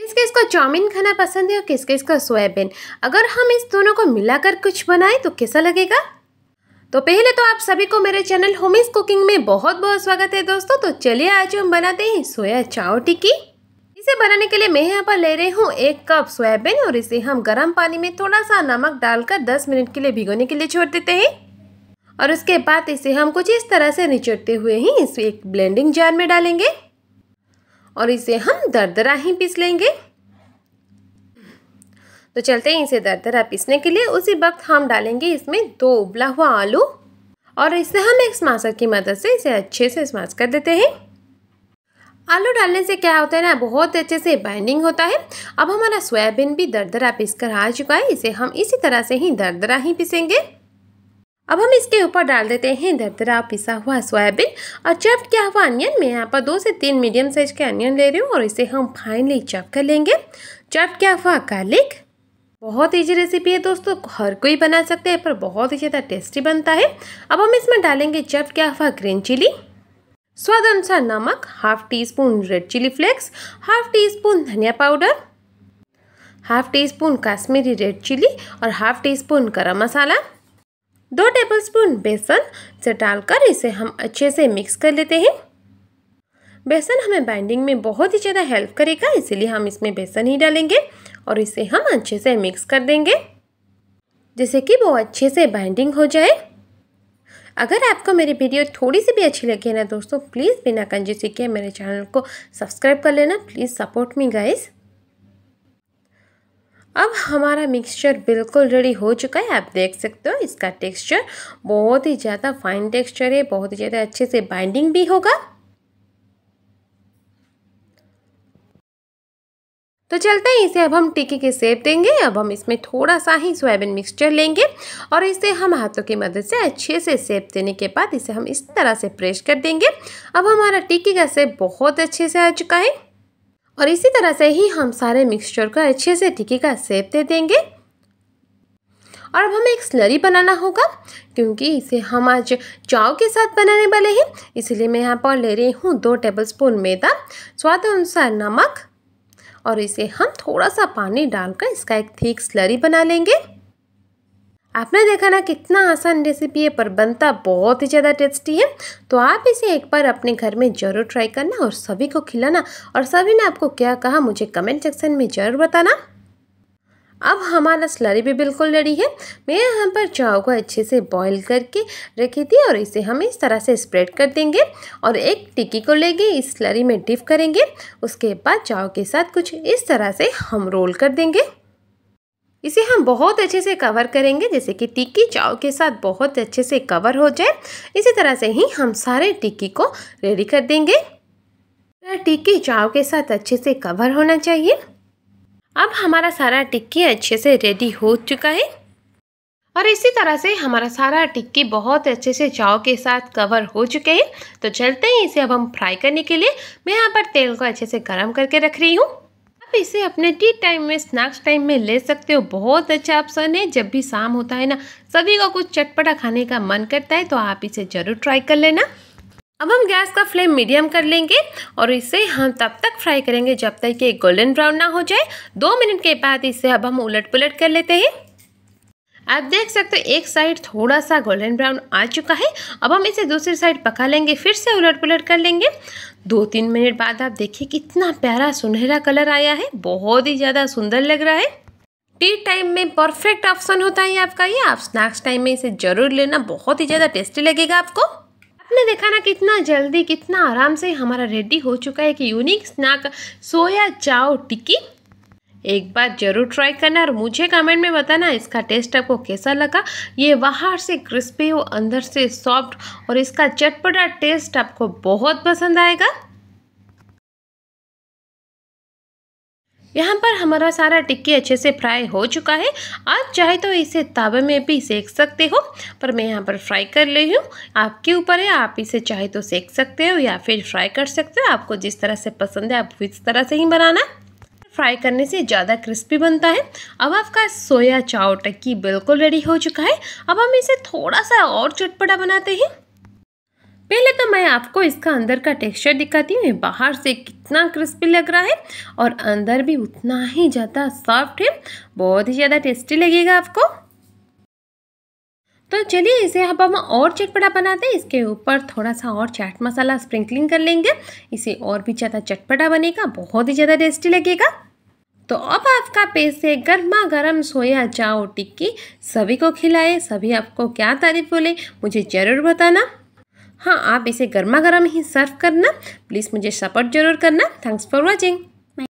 किस किस को चाउमीन खाना पसंद है और किस किस को सोयाबीन अगर हम इस दोनों को मिलाकर कुछ बनाएं तो कैसा लगेगा तो पहले तो आप सभी को मेरे चैनल होमीज कुकिंग में बहुत बहुत स्वागत है दोस्तों तो चलिए आज हम बनाते हैं सोया चाव टिक्की इसे बनाने के लिए मैं यहाँ पर ले रही हूँ एक कप सोयाबीन और इसे हम गर्म पानी में थोड़ा सा नमक डालकर दस मिनट के लिए भिगोने के लिए छोड़ देते हैं और उसके बाद इसे हम कुछ इस तरह से निचोड़ते हुए ही इसे एक ब्लेंडिंग जार में डालेंगे और इसे हम दरदरा ही पीस लेंगे तो चलते हैं इसे दरदरा पीसने के लिए उसी वक्त हम डालेंगे इसमें दो उबला हुआ आलू और इसे हम एक स्मासर की मदद से इसे अच्छे से स्मास कर देते हैं आलू डालने से क्या होता है ना बहुत अच्छे से बाइंडिंग होता है अब हमारा सोयाबीन भी दरदरा पीस कर आ चुका है इसे हम इसी तरह से ही दरदरा ही पीसेंगे अब हम इसके ऊपर डाल देते हैं दरदरा पिसा हुआ सोयाबीन और चप किया हुआ अनियन मैं यहाँ पर दो से तीन मीडियम साइज़ के अनियन ले रही हूँ और इसे हम फाइनली चप कर लेंगे चप किया हुआ गार्लिक बहुत ईजी रेसिपी है दोस्तों हर कोई बना सकते हैं पर बहुत ही ज़्यादा टेस्टी बनता है अब हम इसमें डालेंगे चप किया हुआ ग्रीन चिली स्वाद अनुसार नमक half teaspoon red chilli flakes half teaspoon धनिया powder half teaspoon Kashmiri red chilli और half teaspoon garam masala दो टेबलस्पून बेसन से डालकर इसे हम अच्छे से मिक्स कर लेते हैं बेसन हमें बाइंडिंग में बहुत ही ज़्यादा हेल्प करेगा इसीलिए हम इसमें बेसन ही डालेंगे और इसे हम अच्छे से मिक्स कर देंगे जैसे कि वो अच्छे से बाइंडिंग हो जाए अगर आपको मेरी वीडियो थोड़ी सी भी अच्छी लगी है ना दोस्तों प्लीज़ बिना कंजूसी के मेरे चैनल को सब्सक्राइब कर लेना प्लीज़ सपोर्ट मी गाइज़ अब हमारा मिक्सचर बिल्कुल रेडी हो चुका है आप देख सकते हो इसका टेक्सचर बहुत ही ज़्यादा फाइन टेक्सचर है बहुत ही ज़्यादा अच्छे से बाइंडिंग भी होगा तो चलते हैं इसे अब हम टिक्की के सेप देंगे अब हम इसमें थोड़ा सा ही सोयाबीन मिक्सचर लेंगे और इसे हम हाथों की मदद से अच्छे से सेप देने के बाद इसे हम इस तरह से प्रेस कर देंगे अब हमारा टिक्की का सेप बहुत अच्छे से आ चुका है और इसी तरह से ही हम सारे मिक्सचर को अच्छे से टिक्की का सेप दे देंगे और अब हमें एक स्लरी बनाना होगा क्योंकि इसे हम आज चाव के साथ बनाने वाले हैं इसलिए मैं यहाँ पर ले रही हूँ दो टेबलस्पून मैदा स्वाद अनुसार नमक और इसे हम थोड़ा सा पानी डालकर इसका एक थीक स्लरी बना लेंगे आपने देखा ना कितना आसान रेसिपी है पर बनता बहुत ही ज़्यादा टेस्टी है तो आप इसे एक बार अपने घर में ज़रूर ट्राई करना और सभी को खिलाना और सभी ने आपको क्या कहा मुझे कमेंट सेक्शन में ज़रूर बताना अब हमारा स्लरी भी बिल्कुल रेडी है मैं यहाँ पर चाव को अच्छे से बॉईल करके रखी थी और इसे हम इस तरह से स्प्रेड कर देंगे और एक टिक्की को लेंगे इस स्लरी में डिप करेंगे उसके बाद चाव के साथ कुछ इस तरह से हम रोल कर देंगे इसे हम बहुत अच्छे से कवर करेंगे जैसे कि टिक्की चाव के साथ बहुत अच्छे से कवर हो जाए इसी तरह से ही हम सारे टिक्की को रेडी कर देंगे टिक्की चाव के साथ अच्छे से कवर होना चाहिए अब हमारा सारा टिक्की अच्छे से रेडी हो चुका है और इसी तरह से हमारा सारा टिक्की बहुत अच्छे से चाव के साथ कवर हो चुके हैं तो चलते हैं इसे अब हम फ्राई करने के लिए मैं यहाँ पर तेल को अच्छे से गर्म करके रख रही हूँ इसे अपने टी टाइम में स्नैक्स टाइम में ले सकते हो बहुत अच्छा ऑप्शन है जब भी शाम होता है ना सभी का कुछ चटपटा खाने का मन करता है तो आप इसे ज़रूर ट्राई कर लेना अब हम गैस का फ्लेम मीडियम कर लेंगे और इसे हम तब तक फ्राई करेंगे जब तक ये गोल्डन ब्राउन ना हो जाए दो मिनट के बाद इसे अब हम उलट पुलट कर लेते हैं आप देख सकते हो एक साइड थोड़ा सा गोल्डन ब्राउन आ चुका है अब हम इसे दूसरी साइड पका लेंगे फिर से उलट पुलट कर लेंगे दो तीन मिनट बाद आप देखिए कितना प्यारा सुनहरा कलर आया है बहुत ही ज़्यादा सुंदर लग रहा है टी टाइम में परफेक्ट ऑप्शन होता है आपका ये आप स्नैक्स टाइम में इसे ज़रूर लेना बहुत ही ज़्यादा टेस्टी लगेगा आपको आपने देखा ना कितना जल्दी कितना आराम से हमारा रेडी हो चुका है कि यूनिक स्नैक सोया चाओ टिक्की एक बार ज़रूर ट्राई करना और मुझे कमेंट में बताना इसका टेस्ट आपको कैसा लगा ये बाहर से क्रिस्पी हो अंदर से सॉफ्ट और इसका चटपटा टेस्ट आपको बहुत पसंद आएगा यहाँ पर हमारा सारा टिक्की अच्छे से फ्राई हो चुका है आप चाहे तो इसे तावे में भी सेक सकते हो पर मैं यहाँ पर फ्राई कर ली हूँ आपके ऊपर है आप इसे चाहे तो सेक सकते हो या फिर फ्राई कर सकते हो आपको जिस तरह से पसंद है आप इस तरह से ही बनाना फ्राई करने से ज़्यादा क्रिस्पी बनता है अब आपका सोया चाव टक्की बिल्कुल रेडी हो चुका है अब हम इसे थोड़ा सा और चटपटा बनाते हैं पहले तो मैं आपको इसका अंदर का टेक्सचर दिखाती हूँ बाहर से कितना क्रिस्पी लग रहा है और अंदर भी उतना ही ज़्यादा सॉफ्ट है बहुत ही ज़्यादा टेस्टी लगेगा आपको तो चलिए इसे अब हम और चटपटा बनाते हैं इसके ऊपर थोड़ा सा और चाट मसाला स्प्रिंकलिंग कर लेंगे इसे और भी ज़्यादा चटपटा बनेगा बहुत ही ज़्यादा टेस्टी लगेगा तो अब आपका पेश है गर्मा गर्म सोया जाओ टिक्की सभी को खिलाए सभी आपको क्या तारीफ बोले मुझे ज़रूर बताना हाँ आप इसे गर्मा गर्म ही सर्व करना प्लीज़ मुझे सपोर्ट ज़रूर करना थैंक्स फॉर वॉचिंग